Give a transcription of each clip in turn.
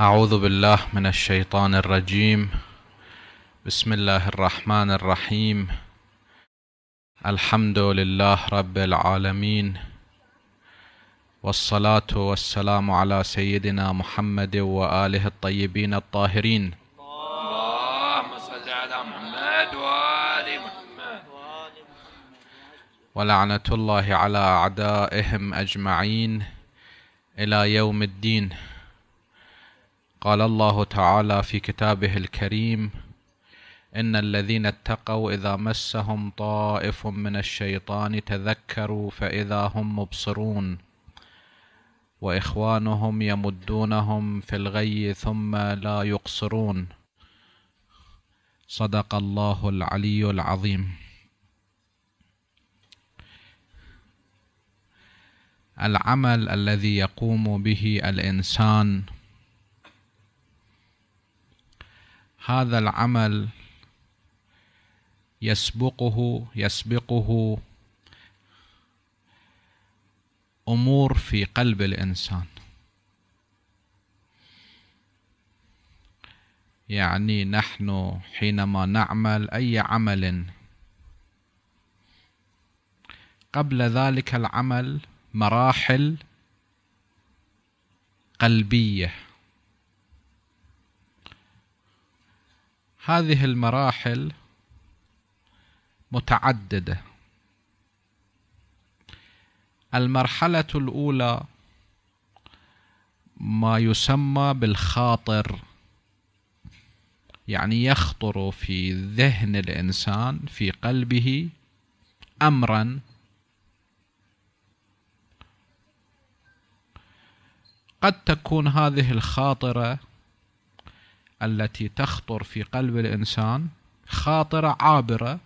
أعوذ بالله من الشيطان الرجيم بسم الله الرحمن الرحيم الحمد لله رب العالمين والصلاة والسلام على سيدنا محمد وآله الطيبين الطاهرين اللهم صل على محمد وآل محمد ولعنة الله على أعدائهم أجمعين إلى يوم الدين قال الله تعالى في كتابه الكريم ان الذين اتقوا اذا مسهم طائف من الشيطان تذكروا فاذا هم مبصرون واخوانهم يمدونهم في الغي ثم لا يقصرون صدق الله العلي العظيم العمل الذي يقوم به الانسان هذا العمل يسبقه يسبقه امور في قلب الانسان يعني نحن حينما نعمل اي عمل قبل ذلك العمل مراحل قلبيه هذه المراحل متعددة المرحلة الأولى ما يسمى بالخاطر يعني يخطر في ذهن الإنسان في قلبه أمرا قد تكون هذه الخاطرة التي تخطر في قلب الإنسان خاطرة عابرة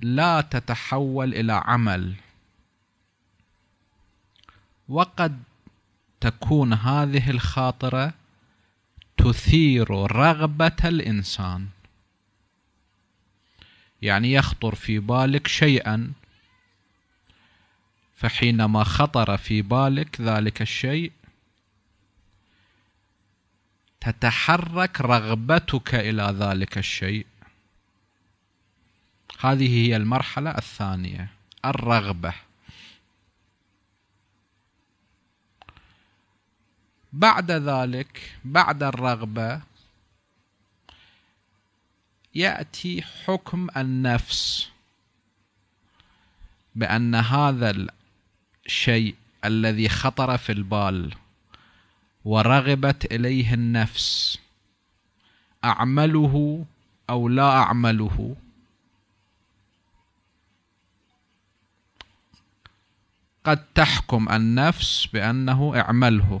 لا تتحول إلى عمل وقد تكون هذه الخاطرة تثير رغبة الإنسان يعني يخطر في بالك شيئا فحينما خطر في بالك ذلك الشيء تتحرك رغبتك الى ذلك الشيء هذه هي المرحله الثانيه الرغبه بعد ذلك بعد الرغبه ياتي حكم النفس بان هذا الشيء الذي خطر في البال ورغبت إليه النفس أعمله أو لا أعمله قد تحكم النفس بأنه اعمله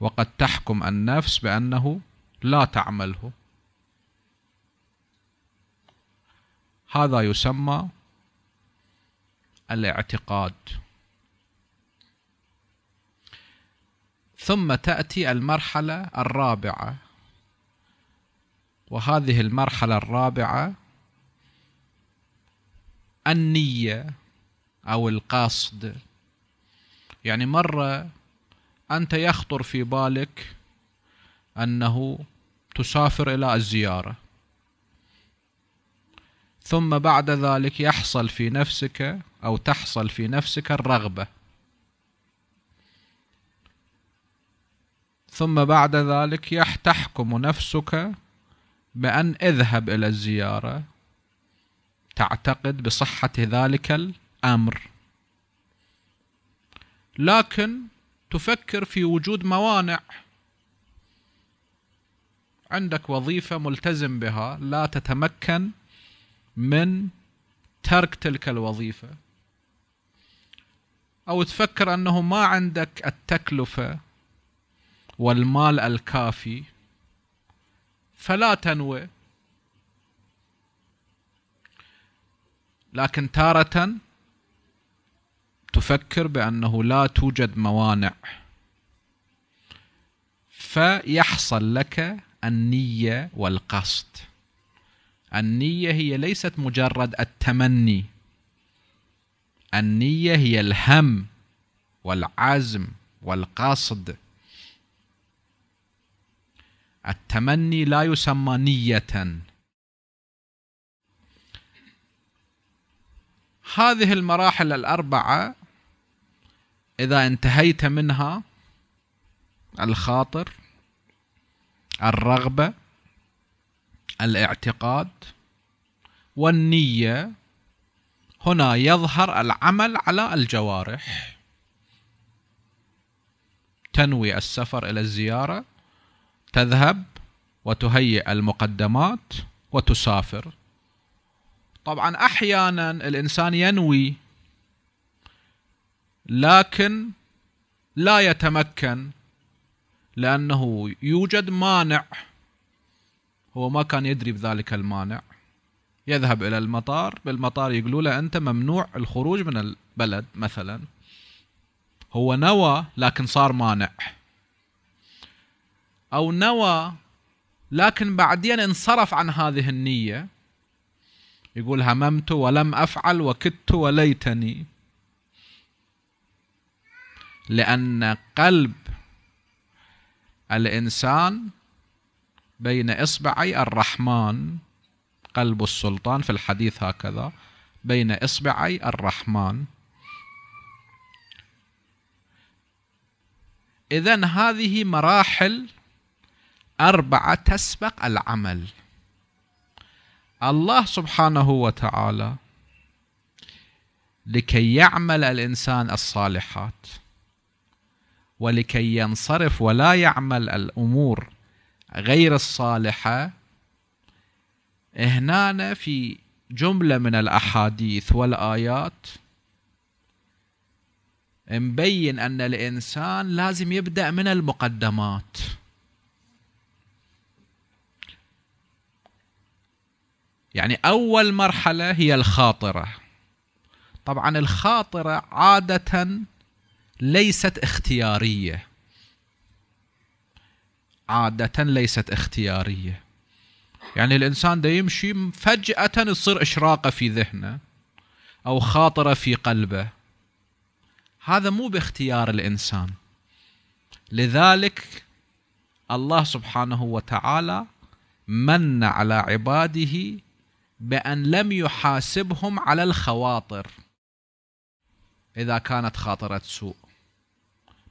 وقد تحكم النفس بأنه لا تعمله هذا يسمى الاعتقاد ثم تأتي المرحلة الرابعة وهذه المرحلة الرابعة النية أو القصد يعني مرة أنت يخطر في بالك أنه تسافر إلى الزيارة ثم بعد ذلك يحصل في نفسك أو تحصل في نفسك الرغبة ثم بعد ذلك تحكم نفسك بأن اذهب إلى الزيارة تعتقد بصحة ذلك الأمر لكن تفكر في وجود موانع عندك وظيفة ملتزم بها لا تتمكن من ترك تلك الوظيفة أو تفكر أنه ما عندك التكلفة والمال الكافي فلا تنوي لكن تارة تفكر بأنه لا توجد موانع فيحصل لك النية والقصد النية هي ليست مجرد التمني النية هي الهم والعزم والقصد التمني لا يسمى نية هذه المراحل الأربعة إذا انتهيت منها الخاطر الرغبة الاعتقاد والنية هنا يظهر العمل على الجوارح تنوي السفر إلى الزيارة تذهب وتهيئ المقدمات وتسافر طبعا احيانا الانسان ينوي لكن لا يتمكن لانه يوجد مانع هو ما كان يدري بذلك المانع يذهب الى المطار بالمطار يقولوا له انت ممنوع الخروج من البلد مثلا هو نوى لكن صار مانع او نوى لكن بعدين انصرف عن هذه النيه يقول هممت ولم افعل وكدت وليتني لان قلب الانسان بين اصبعي الرحمن قلب السلطان في الحديث هكذا بين اصبعي الرحمن اذا هذه مراحل أربعة تسبق العمل الله سبحانه وتعالى لكي يعمل الإنسان الصالحات ولكي ينصرف ولا يعمل الأمور غير الصالحة هنا في جملة من الأحاديث والآيات مبين أن الإنسان لازم يبدأ من المقدمات يعني أول مرحلة هي الخاطرة طبعا الخاطرة عادة ليست اختيارية عادة ليست اختيارية يعني الإنسان ده يمشي فجأة يصير إشراقة في ذهنه أو خاطرة في قلبه هذا مو باختيار الإنسان لذلك الله سبحانه وتعالى من على عباده بأن لم يحاسبهم على الخواطر إذا كانت خاطرة سوء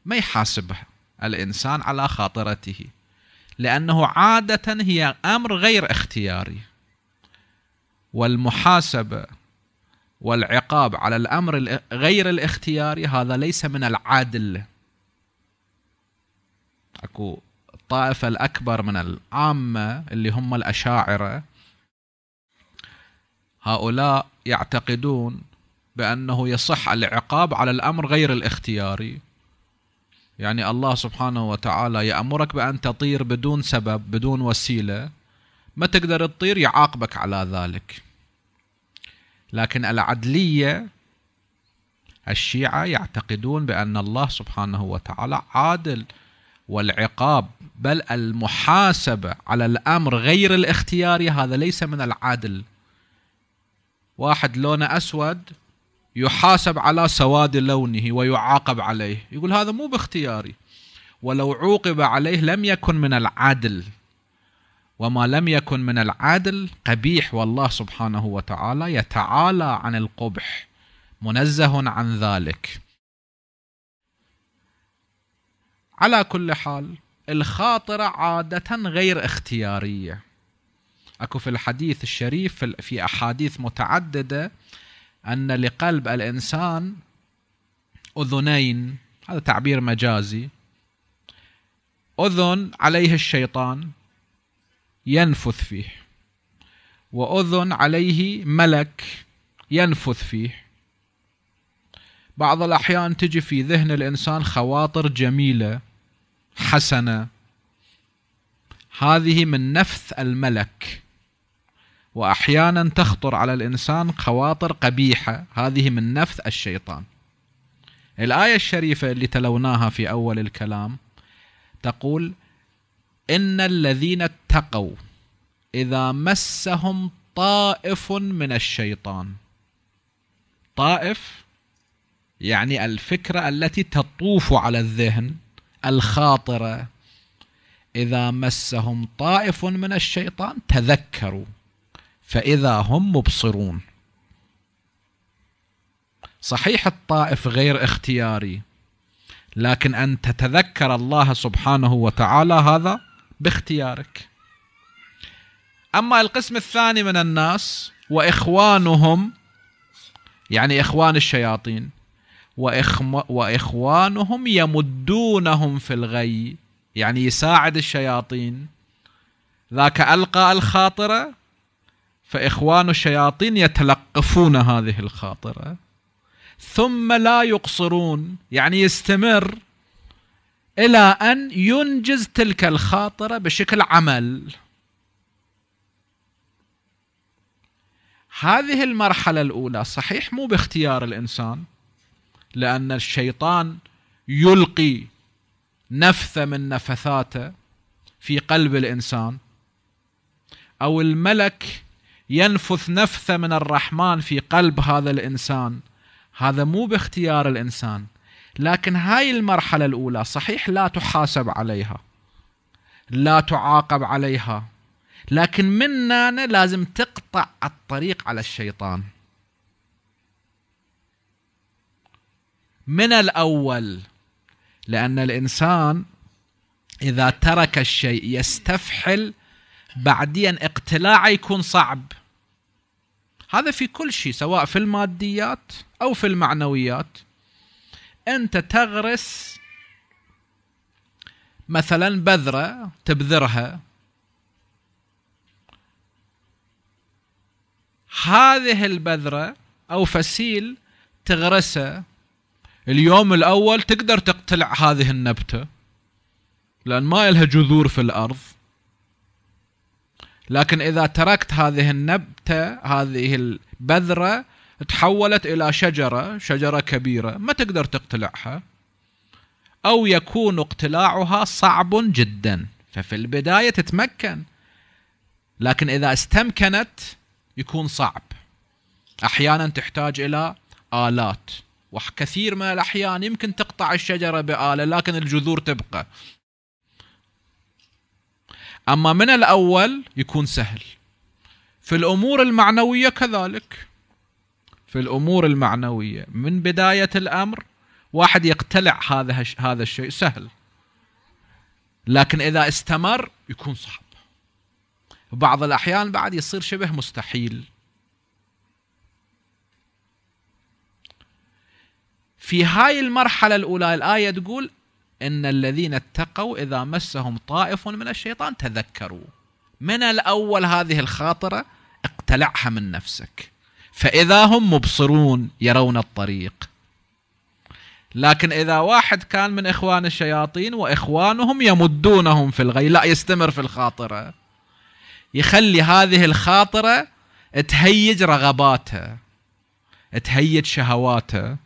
ما يحاسبها الإنسان على خاطرته لأنه عادة هي أمر غير اختياري والمحاسبة والعقاب على الأمر غير الاختياري هذا ليس من العدل أكو الطائفة الأكبر من العامة اللي هم الأشاعرة هؤلاء يعتقدون بأنه يصح العقاب على الأمر غير الاختياري يعني الله سبحانه وتعالى يأمرك بأن تطير بدون سبب بدون وسيلة ما تقدر تطير يعاقبك على ذلك لكن العدلية الشيعة يعتقدون بأن الله سبحانه وتعالى عادل والعقاب بل المحاسبة على الأمر غير الاختياري هذا ليس من العدل واحد لونه أسود يحاسب على سواد لونه ويعاقب عليه يقول هذا مو باختياري ولو عوقب عليه لم يكن من العدل وما لم يكن من العدل قبيح والله سبحانه وتعالى يتعالى عن القبح منزه عن ذلك على كل حال الخاطرة عادة غير اختيارية اكو في الحديث الشريف في احاديث متعدده ان لقلب الانسان اذنين هذا تعبير مجازي اذن عليه الشيطان ينفث فيه واذن عليه ملك ينفث فيه بعض الاحيان تجي في ذهن الانسان خواطر جميله حسنه هذه من نفث الملك واحيانا تخطر على الانسان خواطر قبيحه هذه من نفث الشيطان. الايه الشريفه اللي تلوناها في اول الكلام تقول: ان الذين اتقوا اذا مسهم طائف من الشيطان. طائف يعني الفكره التي تطوف على الذهن الخاطره اذا مسهم طائف من الشيطان تذكروا فإذا هم مبصرون صحيح الطائف غير اختياري لكن أن تتذكر الله سبحانه وتعالى هذا باختيارك أما القسم الثاني من الناس وإخوانهم يعني إخوان الشياطين وإخوانهم يمدونهم في الغي يعني يساعد الشياطين ذاك ألقى الخاطرة فإخوان الشياطين يتلقفون هذه الخاطرة ثم لا يقصرون يعني يستمر إلى أن ينجز تلك الخاطرة بشكل عمل هذه المرحلة الأولى صحيح مو باختيار الإنسان لأن الشيطان يلقي نفثة من نفثاته في قلب الإنسان أو الملك ينفث نفثه من الرحمن في قلب هذا الانسان هذا مو باختيار الانسان لكن هاي المرحله الاولى صحيح لا تحاسب عليها لا تعاقب عليها لكن منا لازم تقطع الطريق على الشيطان من الاول لان الانسان اذا ترك الشيء يستفحل بعدين اقتلاعه يكون صعب هذا في كل شيء سواء في الماديات او في المعنويات انت تغرس مثلا بذره تبذرها هذه البذره او فسيل تغرسه اليوم الاول تقدر تقتلع هذه النبته لان ما لها جذور في الارض لكن إذا تركت هذه النبتة هذه البذرة تحولت إلى شجرة شجرة كبيرة ما تقدر تقتلعها أو يكون اقتلاعها صعب جدا ففي البداية تتمكن لكن إذا استمكنت يكون صعب أحيانا تحتاج إلى آلات وكثير من الأحيان يمكن تقطع الشجرة بآلة لكن الجذور تبقى أما من الأول يكون سهل في الأمور المعنوية كذلك في الأمور المعنوية من بداية الأمر واحد يقتلع هذا هذا الشيء سهل لكن إذا استمر يكون صعب بعض الأحيان بعد يصير شبه مستحيل في هاي المرحلة الأولى الآية تقول إن الذين اتقوا إذا مسهم طائف من الشيطان تذكروا من الأول هذه الخاطرة اقتلعها من نفسك فإذا هم مبصرون يرون الطريق لكن إذا واحد كان من إخوان الشياطين وإخوانهم يمدونهم في الغي لا يستمر في الخاطرة يخلي هذه الخاطرة تهيج رغباته تهيج شهواته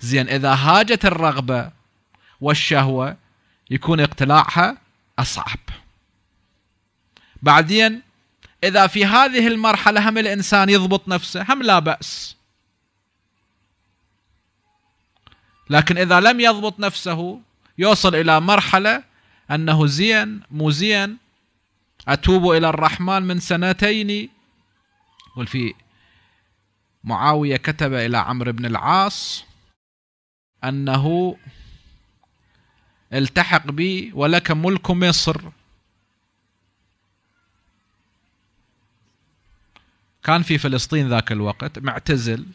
زين إذا هاجت الرغبة والشهوة يكون اقتلاعها أصعب بعدين إذا في هذه المرحلة هم الإنسان يضبط نفسه هم لا بأس لكن إذا لم يضبط نفسه يوصل إلى مرحلة أنه زين مو زين أتوب إلى الرحمن من سنتين قل في معاوية كتب إلى عمرو بن العاص أنه التحق بي ولك ملك مصر كان في فلسطين ذاك الوقت معتزل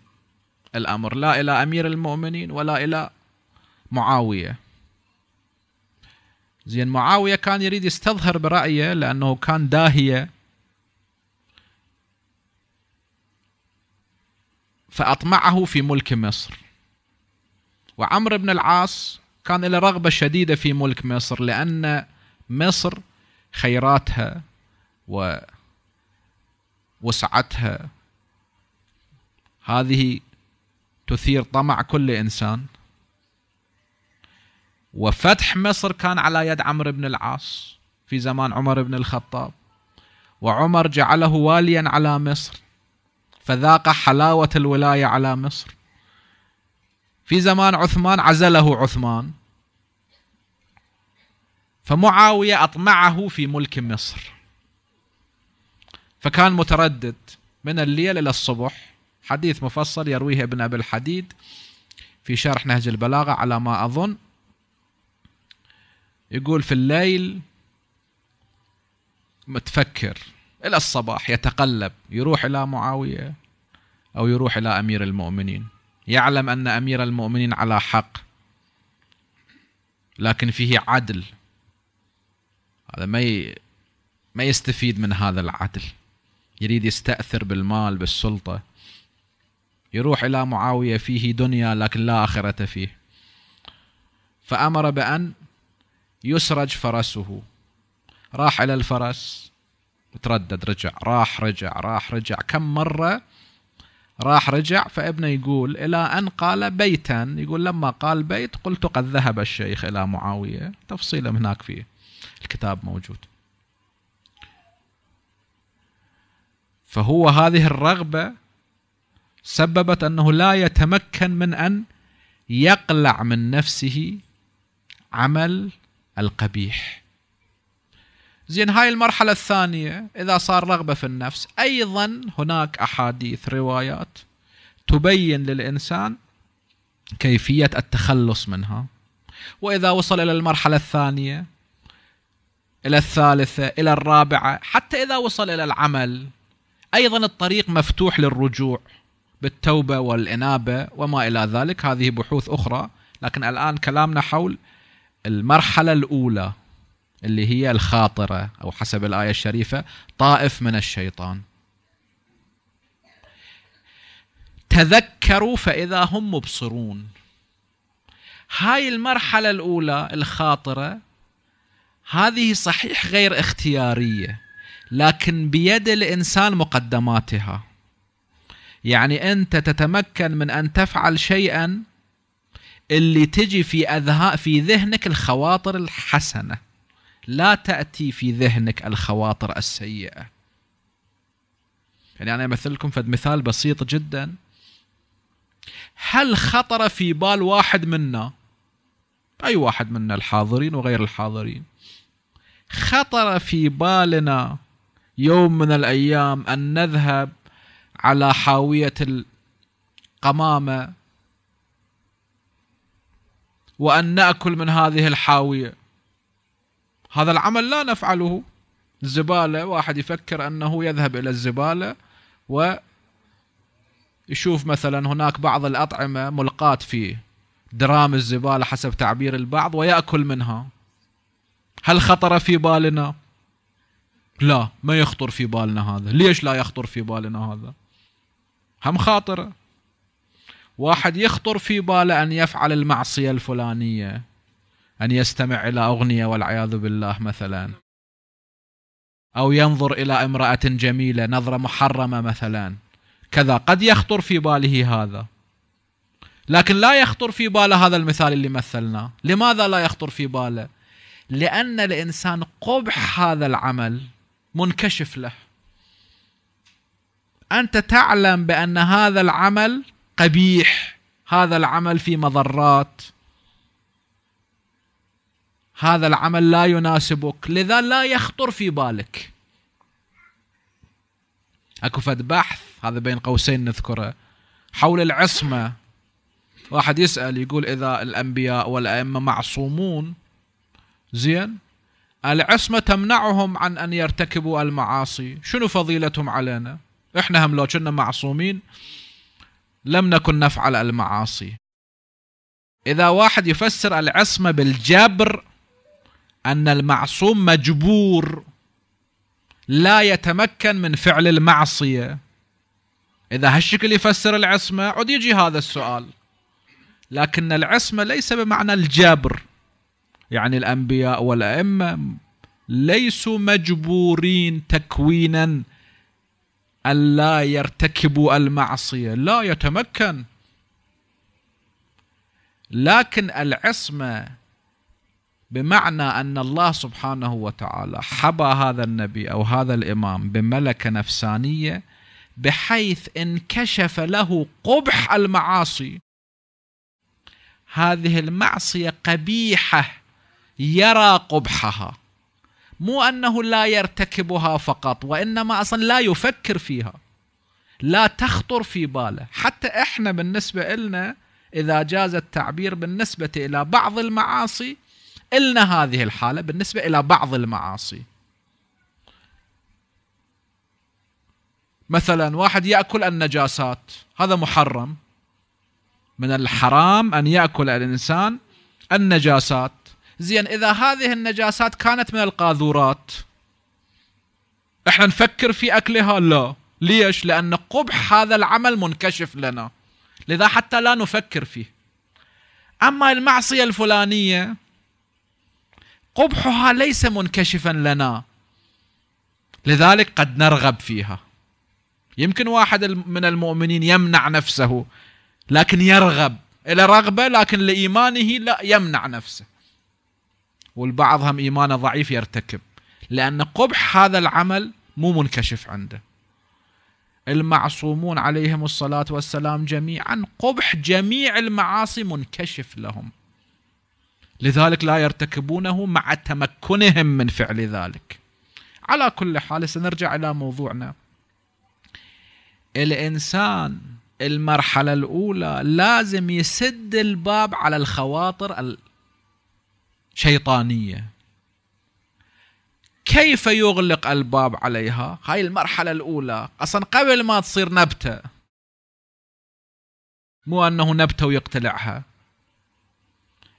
الأمر لا إلى أمير المؤمنين ولا إلى معاوية زين معاوية كان يريد يستظهر برأيه لأنه كان داهية فأطمعه في ملك مصر وعمر بن العاص كان له رغبة شديدة في ملك مصر لأن مصر خيراتها ووسعتها هذه تثير طمع كل إنسان وفتح مصر كان على يد عمرو بن العاص في زمان عمر بن الخطاب وعمر جعله واليا على مصر فذاق حلاوة الولاية على مصر في زمان عثمان عزله عثمان فمعاوية أطمعه في ملك مصر فكان متردد من الليل إلى الصبح حديث مفصل يرويه ابن أبي الحديد في شرح نهج البلاغة على ما أظن يقول في الليل متفكر إلى الصباح يتقلب يروح إلى معاوية أو يروح إلى أمير المؤمنين يعلم ان امير المؤمنين على حق لكن فيه عدل هذا ما ي... ما يستفيد من هذا العدل يريد يستأثر بالمال بالسلطة يروح إلى معاوية فيه دنيا لكن لا آخرة فيه فأمر بأن يسرج فرسه راح إلى الفرس وتردد رجع راح رجع راح رجع كم مرة راح رجع فابنه يقول إلى أن قال بيتا يقول لما قال بيت قلت قد ذهب الشيخ إلى معاوية تفصيلا هناك في الكتاب موجود فهو هذه الرغبة سببت أنه لا يتمكن من أن يقلع من نفسه عمل القبيح زين هاي المرحلة الثانية إذا صار رغبة في النفس أيضا هناك أحاديث روايات تبين للإنسان كيفية التخلص منها وإذا وصل إلى المرحلة الثانية إلى الثالثة إلى الرابعة حتى إذا وصل إلى العمل أيضا الطريق مفتوح للرجوع بالتوبة والإنابة وما إلى ذلك هذه بحوث أخرى لكن الآن كلامنا حول المرحلة الأولى اللي هي الخاطرة أو حسب الآية الشريفة طائف من الشيطان تذكروا فإذا هم مبصرون هاي المرحلة الأولى الخاطرة هذه صحيح غير اختيارية لكن بيد الإنسان مقدماتها يعني أنت تتمكن من أن تفعل شيئا اللي تجي في أذهاء في ذهنك الخواطر الحسنة لا تأتي في ذهنك الخواطر السيئة يعني أنا أمثل لكم فد مثال بسيط جدا هل خطر في بال واحد منا أي واحد منا الحاضرين وغير الحاضرين خطر في بالنا يوم من الأيام أن نذهب على حاوية القمامة وأن نأكل من هذه الحاوية هذا العمل لا نفعله زبالة واحد يفكر أنه يذهب إلى الزبالة ويشوف مثلا هناك بعض الأطعمة ملقاة في درام الزبالة حسب تعبير البعض ويأكل منها هل خطر في بالنا؟ لا ما يخطر في بالنا هذا ليش لا يخطر في بالنا هذا هم خاطره واحد يخطر في باله أن يفعل المعصية الفلانية أن يستمع إلى أغنية والعياذ بالله مثلا أو ينظر إلى امرأة جميلة نظرة محرمة مثلا كذا قد يخطر في باله هذا لكن لا يخطر في باله هذا المثال اللي مثلناه لماذا لا يخطر في باله لأن الإنسان قبح هذا العمل منكشف له أنت تعلم بأن هذا العمل قبيح هذا العمل في مضرات هذا العمل لا يناسبك لذا لا يخطر في بالك اكو فد بحث هذا بين قوسين نذكره حول العصمه واحد يسال يقول اذا الانبياء والائمه معصومون زين العصمه تمنعهم عن ان يرتكبوا المعاصي شنو فضيلتهم علينا احنا هم لو كنا معصومين لم نكن نفعل المعاصي إذا واحد يفسر العصمة بالجبر أن المعصوم مجبور لا يتمكن من فعل المعصية إذا هالشكل يفسر العصمة عد يجي هذا السؤال لكن العصمة ليس بمعنى الجبر يعني الأنبياء والأئمة ليسوا مجبورين تكوينا ألا يرتكبوا المعصية لا يتمكن لكن العصمة بمعنى ان الله سبحانه وتعالى حبى هذا النبي او هذا الامام بملكه نفسانيه بحيث انكشف له قبح المعاصي هذه المعصيه قبيحه يرى قبحها مو انه لا يرتكبها فقط وانما اصلا لا يفكر فيها لا تخطر في باله حتى احنا بالنسبه النا اذا جاز التعبير بالنسبه الى بعض المعاصي إلنا هذه الحالة بالنسبة إلى بعض المعاصي مثلا واحد يأكل النجاسات هذا محرم من الحرام أن يأكل الإنسان النجاسات زين إذا هذه النجاسات كانت من القاذورات احنا نفكر في أكلها لا ليش لأن قبح هذا العمل منكشف لنا لذا حتى لا نفكر فيه أما المعصية الفلانية قبحها ليس منكشفا لنا لذلك قد نرغب فيها يمكن واحد من المؤمنين يمنع نفسه لكن يرغب إلى رغبة لكن لإيمانه لا يمنع نفسه والبعض هم إيمانه ضعيف يرتكب لأن قبح هذا العمل مو منكشف عنده المعصومون عليهم الصلاة والسلام جميعا قبح جميع المعاصي منكشف لهم لذلك لا يرتكبونه مع تمكنهم من فعل ذلك على كل حال سنرجع إلى موضوعنا الإنسان المرحلة الأولى لازم يسد الباب على الخواطر الشيطانية كيف يغلق الباب عليها هاي المرحلة الأولى أصلا قبل ما تصير نبتة مو أنه نبتة ويقتلعها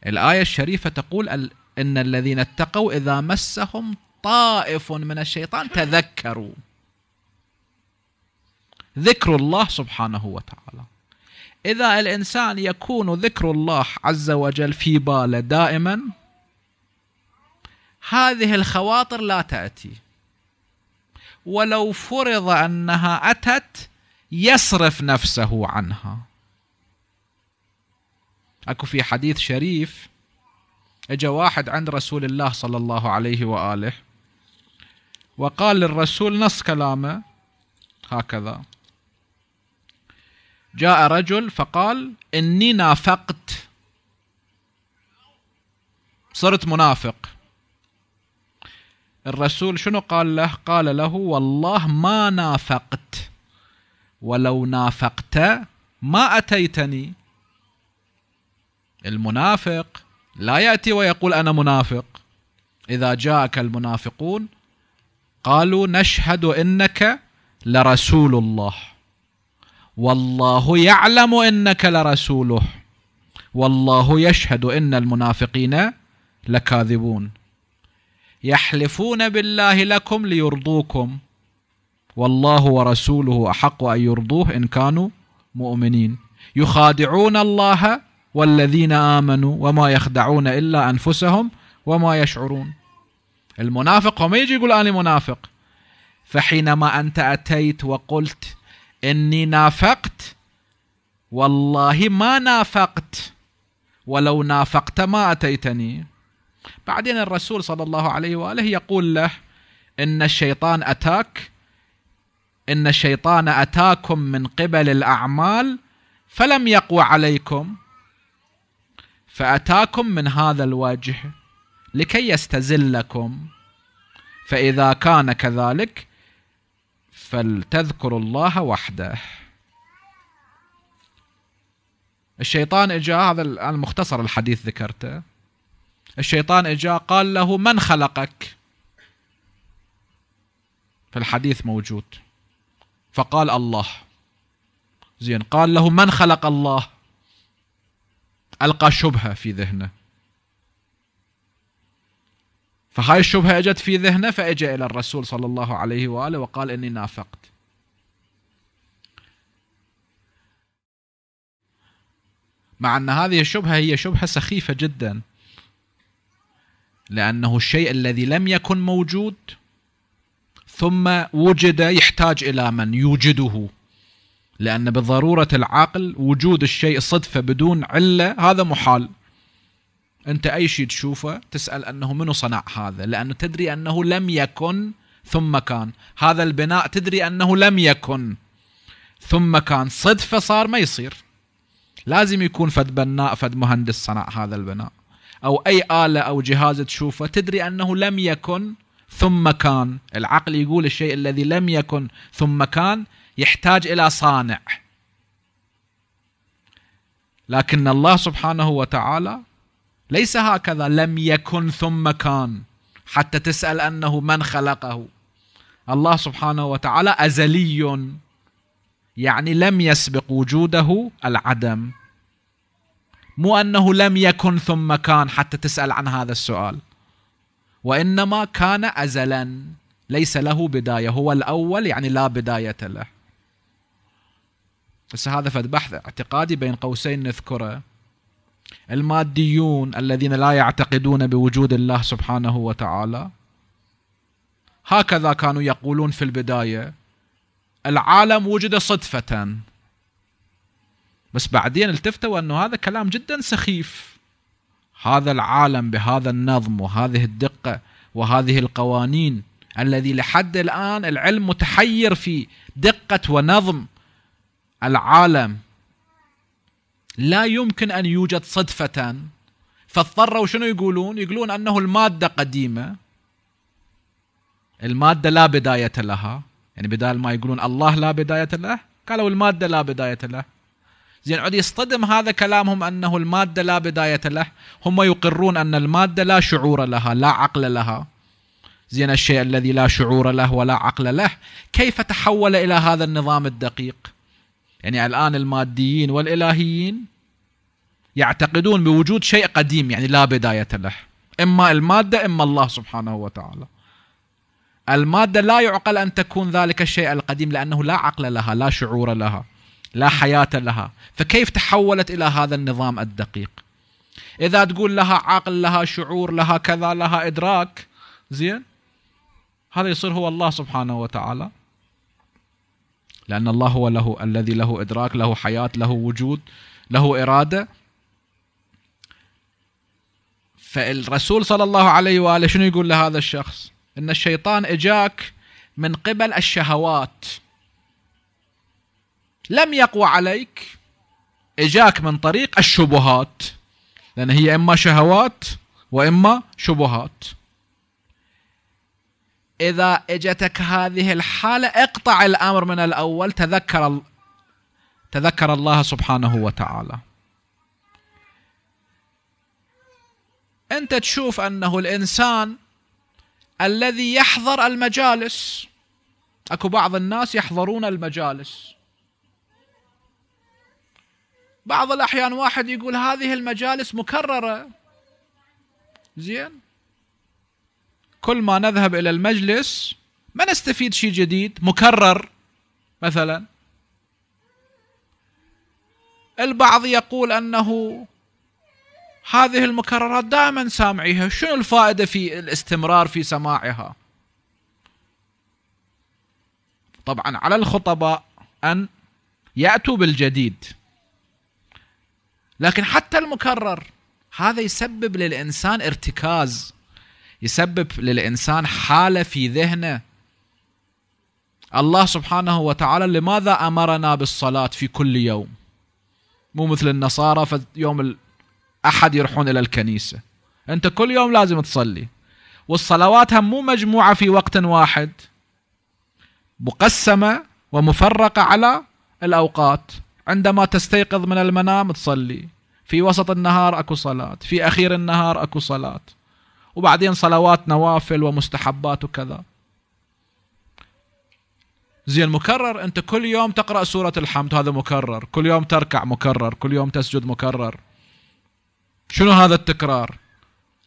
الآية الشريفة تقول إن الذين اتقوا إذا مسهم طائف من الشيطان تذكروا ذكر الله سبحانه وتعالى إذا الإنسان يكون ذكر الله عز وجل في باله دائما هذه الخواطر لا تأتي ولو فرض أنها أتت يصرف نفسه عنها اكو في حديث شريف اجى واحد عند رسول الله صلى الله عليه واله وقال للرسول نص كلامه هكذا جاء رجل فقال اني نافقت صرت منافق الرسول شنو قال له قال له والله ما نافقت ولو نافقت ما اتيتني المنافق لا ياتي ويقول انا منافق اذا جاءك المنافقون قالوا نشهد انك لرسول الله والله يعلم انك لرسوله والله يشهد ان المنافقين لكاذبون يحلفون بالله لكم ليرضوكم والله ورسوله احق ان يرضوه ان كانوا مؤمنين يخادعون الله والذين آمنوا وما يخدعون إلا أنفسهم وما يشعرون المنافق هم يجي يقول أنا منافق فحينما أنت أتيت وقلت إني نافقت والله ما نافقت ولو نافقت ما أتيتني بعدين الرسول صلى الله عليه وآله يقول له إن الشيطان أتاك إن الشيطان أتاكم من قبل الأعمال فلم يقوى عليكم فأتاكم من هذا الوجه لكي يستزلكم فإذا كان كذلك فلتذكروا الله وحده الشيطان اجا هذا المختصر الحديث ذكرته الشيطان اجا قال له من خلقك في الحديث موجود فقال الله زين قال له من خلق الله ألقى شبهة في ذهنه فهاي الشبهة اجت في ذهنه فاجى إلى الرسول صلى الله عليه وآله وقال إني نافقت مع أن هذه الشبهة هي شبهة سخيفة جدا لأنه الشيء الذي لم يكن موجود ثم وجد يحتاج إلى من يوجده لأن بضرورة العقل وجود الشيء صدفة بدون علة هذا محال أنت أي شيء تشوفه تسأل أنه منو صنع هذا لأنه تدري أنه لم يكن ثم كان هذا البناء تدري أنه لم يكن ثم كان صدفة صار ما يصير لازم يكون فد بناء فد مهندس صنع هذا البناء أو أي آلة أو جهاز تشوفه تدري أنه لم يكن ثم كان العقل يقول الشيء الذي لم يكن ثم كان يحتاج الى صانع لكن الله سبحانه وتعالى ليس هكذا لم يكن ثم كان حتى تسال انه من خلقه الله سبحانه وتعالى ازلي يعني لم يسبق وجوده العدم مو انه لم يكن ثم كان حتى تسال عن هذا السؤال وانما كان ازلا ليس له بدايه هو الاول يعني لا بدايه له بس هذا فد بحث اعتقادي بين قوسين نذكره الماديون الذين لا يعتقدون بوجود الله سبحانه وتعالى هكذا كانوا يقولون في البداية العالم وجد صدفة بس بعدين التفتوا أنه هذا كلام جدا سخيف هذا العالم بهذا النظم وهذه الدقة وهذه القوانين الذي لحد الآن العلم متحير في دقة ونظم العالم لا يمكن أن يوجد صدفة فاضطروا شنو يقولون يقولون أنه المادة قديمة المادة لا بداية لها يعني بدال ما يقولون الله لا بداية له قالوا المادة لا بداية له زين عد يصطدم هذا كلامهم أنه المادة لا بداية له هم يقرون أن المادة لا شعور لها لا عقل لها زين الشيء الذي لا شعور له ولا عقل له كيف تحول إلى هذا النظام الدقيق يعني الآن الماديين والإلهيين يعتقدون بوجود شيء قديم يعني لا بداية له إما المادة إما الله سبحانه وتعالى المادة لا يعقل أن تكون ذلك الشيء القديم لأنه لا عقل لها لا شعور لها لا حياة لها فكيف تحولت إلى هذا النظام الدقيق إذا تقول لها عقل لها شعور لها كذا لها إدراك زين هذا يصير هو الله سبحانه وتعالى لأن الله هو له الذي له إدراك له حياة له وجود له إرادة فالرسول صلى الله عليه وآله شنو يقول لهذا الشخص إن الشيطان إجاك من قبل الشهوات لم يقوى عليك إجاك من طريق الشبهات لأن هي إما شهوات وإما شبهات إذا إجتك هذه الحالة اقطع الأمر من الأول تذكر تذكر الله سبحانه وتعالى أنت تشوف أنه الإنسان الذي يحضر المجالس اكو بعض الناس يحضرون المجالس بعض الاحيان واحد يقول هذه المجالس مكرره زين كل ما نذهب الى المجلس ما نستفيد شيء جديد مكرر مثلا البعض يقول انه هذه المكررات دائما سامعيها شنو الفائده في الاستمرار في سماعها طبعا على الخطباء ان ياتوا بالجديد لكن حتى المكرر هذا يسبب للانسان ارتكاز يسبب للإنسان حالة في ذهنه الله سبحانه وتعالى لماذا أمرنا بالصلاة في كل يوم مو مثل النصارى في يوم الأحد يروحون إلى الكنيسة أنت كل يوم لازم تصلي والصلوات هم مو مجموعة في وقت واحد مقسمة ومفرقة على الأوقات عندما تستيقظ من المنام تصلي في وسط النهار اكو صلاة في اخير النهار اكو صلاة وبعدين صلوات نوافل ومستحبات وكذا زين مكرر انت كل يوم تقرا سوره الحمد هذا مكرر كل يوم تركع مكرر كل يوم تسجد مكرر شنو هذا التكرار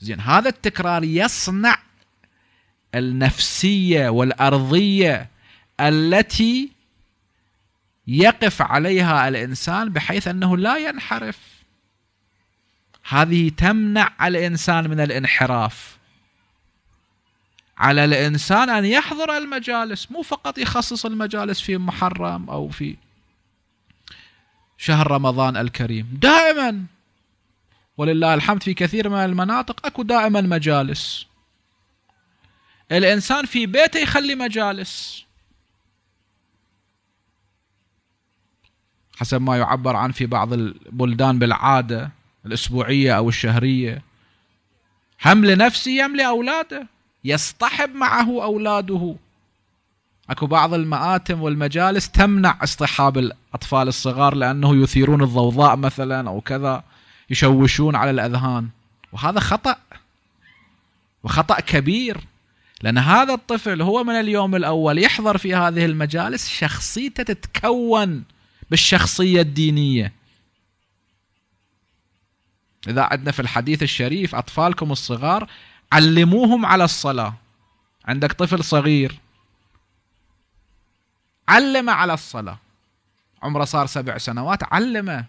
زين هذا التكرار يصنع النفسيه والارضيه التي يقف عليها الانسان بحيث انه لا ينحرف هذه تمنع الإنسان من الانحراف على الإنسان أن يحضر المجالس مو فقط يخصص المجالس في محرم أو في شهر رمضان الكريم دائما ولله الحمد في كثير من المناطق اكو دائما مجالس الانسان في بيته يخلي مجالس حسب ما يعبر عن في بعض البلدان بالعاده الأسبوعية أو الشهرية حمل نفسي يملي أولاده يصطحب معه أولاده اكو بعض المآتم والمجالس تمنع اصطحاب الأطفال الصغار لأنه يثيرون الضوضاء مثلا أو كذا يشوشون على الأذهان وهذا خطأ وخطأ كبير لأن هذا الطفل هو من اليوم الأول يحضر في هذه المجالس شخصيته تتكون بالشخصية الدينية إذا عندنا في الحديث الشريف أطفالكم الصغار علموهم على الصلاة عندك طفل صغير علمه على الصلاة عمره صار سبع سنوات علمه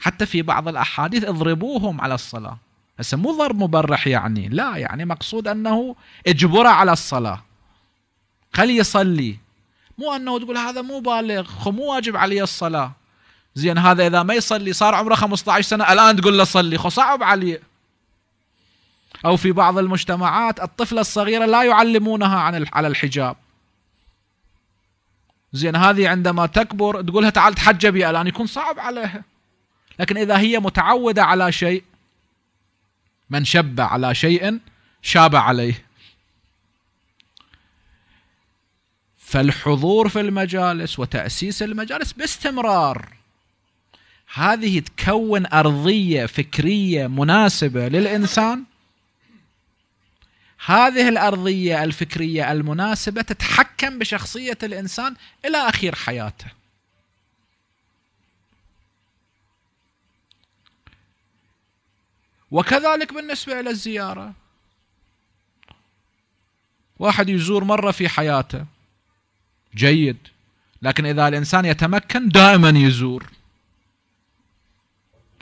حتى في بعض الأحاديث اضربوهم على الصلاة هسه مو ضرب مبرح يعني لا يعني مقصود أنه اجبره على الصلاة خليه يصلي مو أنه تقول هذا مو بالغ مو واجب عليه الصلاة زين هذا اذا ما يصلي صار عمره 15 سنه الان تقول له صلي صعب عليه او في بعض المجتمعات الطفله الصغيره لا يعلمونها عن على الحجاب زين هذه عندما تكبر تقولها تعال تحجبي الان يكون صعب عليها لكن اذا هي متعوده على شيء من شب على شيء شاب عليه فالحضور في المجالس وتاسيس المجالس باستمرار هذه تكون ارضيه فكريه مناسبه للانسان هذه الارضيه الفكريه المناسبه تتحكم بشخصيه الانسان الى اخير حياته وكذلك بالنسبه الى الزياره واحد يزور مره في حياته جيد لكن اذا الانسان يتمكن دائما يزور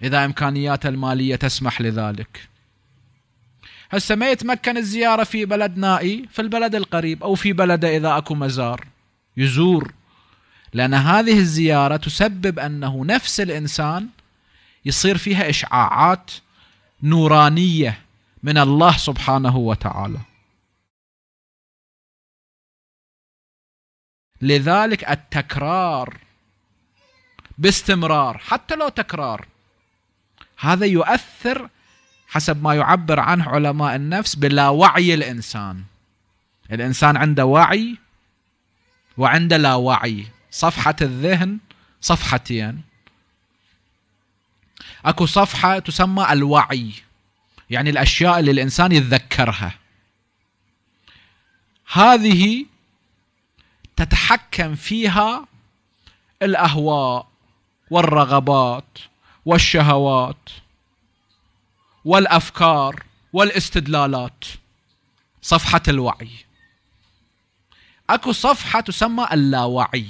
إذا إمكانياته المالية تسمح لذلك هسه ما يتمكن الزيارة في بلد نائي في البلد القريب أو في بلده إذا أكو مزار يزور لأن هذه الزيارة تسبب أنه نفس الإنسان يصير فيها إشعاعات نورانية من الله سبحانه وتعالى لذلك التكرار باستمرار حتى لو تكرار هذا يؤثر حسب ما يعبر عنه علماء النفس بلا وعي الانسان الانسان عنده وعي وعنده لا وعي صفحه الذهن صفحتين يعني. اكو صفحه تسمى الوعي يعني الاشياء اللي الانسان يتذكرها هذه تتحكم فيها الاهواء والرغبات والشهوات والافكار والاستدلالات صفحه الوعي اكو صفحه تسمى اللاوعي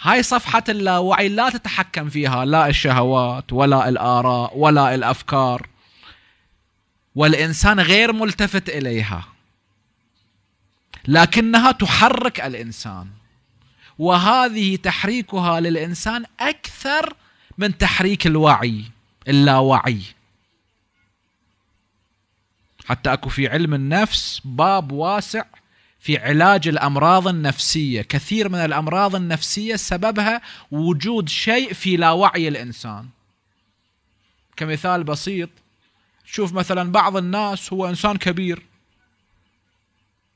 هاي صفحة اللاوعي لا تتحكم فيها لا الشهوات ولا الآراء ولا الأفكار والإنسان غير ملتفت إليها لكنها تحرك الإنسان وهذه تحريكها للإنسان أكثر من تحريك الوعي اللاوعي حتى اكو في علم النفس باب واسع في علاج الامراض النفسيه، كثير من الامراض النفسيه سببها وجود شيء في لاوعي الانسان. كمثال بسيط شوف مثلا بعض الناس هو انسان كبير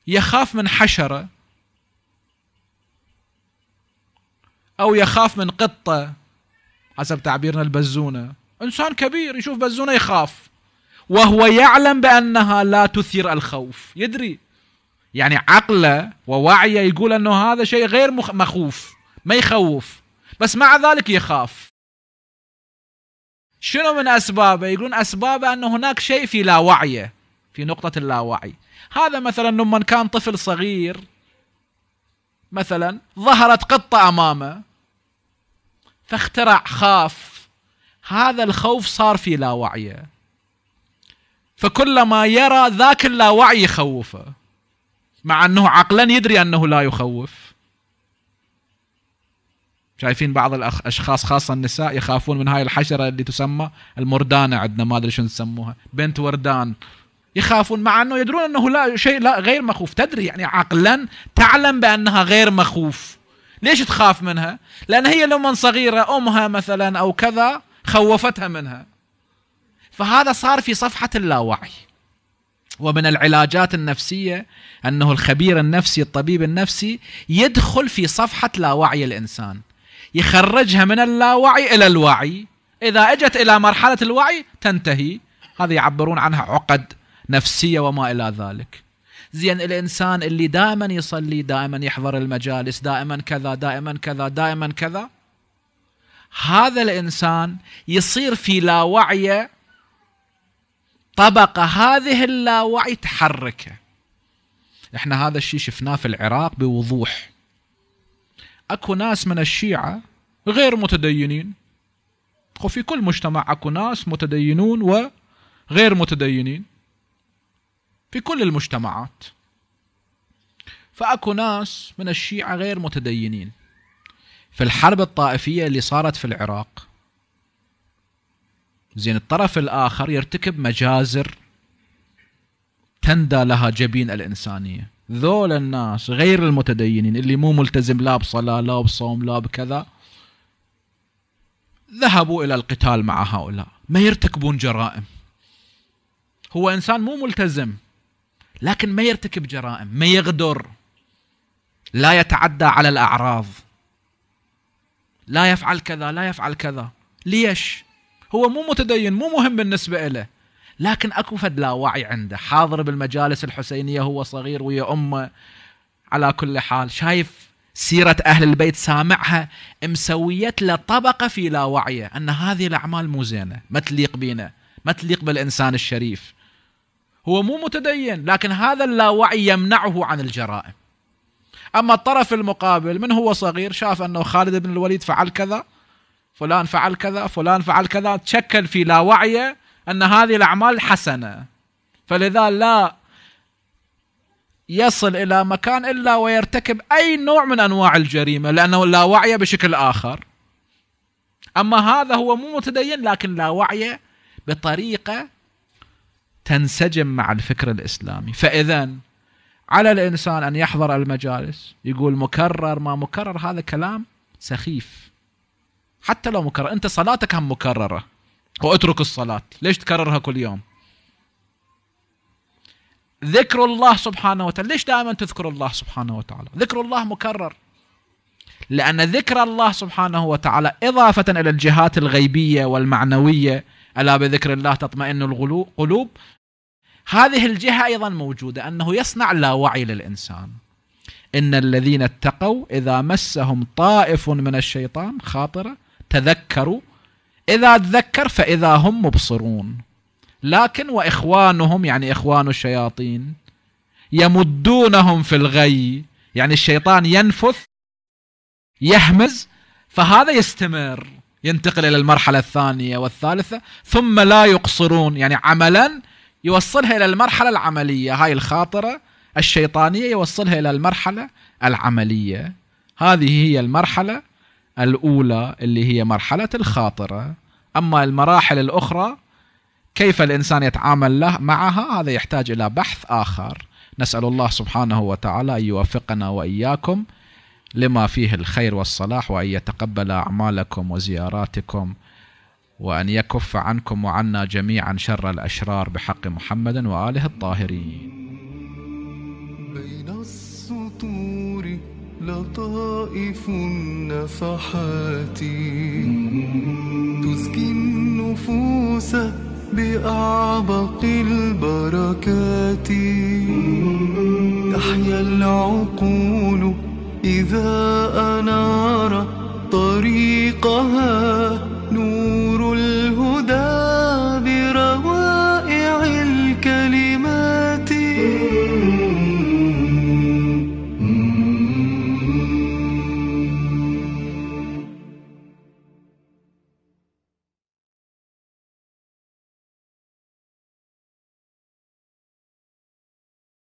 يخاف من حشره او يخاف من قطه حسب تعبيرنا البزونة إنسان كبير يشوف بزونة يخاف وهو يعلم بأنها لا تثير الخوف يدري يعني عقله ووعيه يقول أنه هذا شيء غير مخوف ما يخوف بس مع ذلك يخاف شنو من أسبابه يقولون أسبابه أن هناك شيء في لاوعيه في نقطة اللاوعي هذا مثلا لما كان طفل صغير مثلا ظهرت قطة أمامه فاخترع خاف هذا الخوف صار في لاوعيه فكلما يرى ذاك اللاوعي يخوفه مع انه عقلا يدري انه لا يخوف شايفين بعض الاشخاص خاصه النساء يخافون من هاي الحشره اللي تسمى المردانه عندنا ما ادري شنو نسموها بنت وردان يخافون مع انه يدرون انه لا شيء لا غير مخوف تدري يعني عقلا تعلم بانها غير مخوف ليش تخاف منها لأن هي لما صغيرة أمها مثلا أو كذا خوفتها منها فهذا صار في صفحة اللاوعي ومن العلاجات النفسية أنه الخبير النفسي الطبيب النفسي يدخل في صفحة لاوعي الإنسان يخرجها من اللاوعي إلى الوعي إذا أجت إلى مرحلة الوعي تنتهي هذا يعبرون عنها عقد نفسية وما إلى ذلك زين الانسان اللي دائما يصلي دائما يحضر المجالس دائما كذا دائما كذا دائما كذا هذا الانسان يصير في لاوعيه طبقه هذه اللاوعي تحركه احنا هذا الشيء شفناه في العراق بوضوح اكو ناس من الشيعه غير متدينين وفي كل مجتمع اكو ناس متدينون وغير متدينين في كل المجتمعات فأكو ناس من الشيعة غير متدينين في الحرب الطائفية اللي صارت في العراق زين الطرف الآخر يرتكب مجازر تندى لها جبين الإنسانية ذول الناس غير المتدينين اللي مو ملتزم لا بصلاة لا بصوم لا بكذا ذهبوا إلى القتال مع هؤلاء ما يرتكبون جرائم هو إنسان مو ملتزم لكن ما يرتكب جرائم ما يغدر لا يتعدى على الأعراض لا يفعل كذا لا يفعل كذا ليش هو مو متدين مو مهم بالنسبة له لكن أكو فد لا وعي عنده حاضر بالمجالس الحسينية هو صغير ويا أمه على كل حال شايف سيرة أهل البيت سامعها مسويت له طبقة في لا وعيه أن هذه الأعمال مو زينة ما تليق بينا ما تليق بالإنسان الشريف هو مو متدين لكن هذا اللاوعي يمنعه عن الجرائم اما الطرف المقابل من هو صغير شاف انه خالد بن الوليد فعل كذا فلان فعل كذا فلان فعل كذا تشكل في لاوعية ان هذه الاعمال حسنه فلذا لا يصل الى مكان الا ويرتكب اي نوع من انواع الجريمه لانه لا وعي بشكل اخر اما هذا هو مو متدين لكن لا وعي بطريقه تنسجم مع الفكر الاسلامي، فاذا على الانسان ان يحضر المجالس، يقول مكرر ما مكرر هذا كلام سخيف. حتى لو مكرر، انت صلاتك هم مكرره. واترك الصلاه، ليش تكررها كل يوم؟ ذكر الله سبحانه وتعالى، ليش دائما تذكر الله سبحانه وتعالى؟ ذكر الله مكرر. لأن ذكر الله سبحانه وتعالى إضافة إلى الجهات الغيبية والمعنوية ألا بذكر الله تطمئن القلوب هذه الجهة أيضا موجودة أنه يصنع لا وعي للإنسان إن الذين اتقوا إذا مسهم طائف من الشيطان خاطرة تذكروا إذا تذكر فإذا هم مبصرون لكن وإخوانهم يعني إخوان الشياطين يمدونهم في الغي يعني الشيطان ينفث يهمز فهذا يستمر ينتقل الى المرحله الثانيه والثالثه ثم لا يقصرون يعني عملا يوصلها الى المرحله العمليه هاي الخاطره الشيطانيه يوصلها الى المرحله العمليه هذه هي المرحله الاولى اللي هي مرحله الخاطره اما المراحل الاخرى كيف الانسان يتعامل له معها هذا يحتاج الى بحث اخر نسال الله سبحانه وتعالى ان يوفقنا واياكم لما فيه الخير والصلاح وأن يتقبل أعمالكم وزياراتكم وأن يكف عنكم وعنا جميعا شر الأشرار بحق محمد وآله الطاهرين بين السطور لطائف النفحات تزكي النفوس بأعبق البركات تحيا العقول إذا أنار طريقها نور الهدى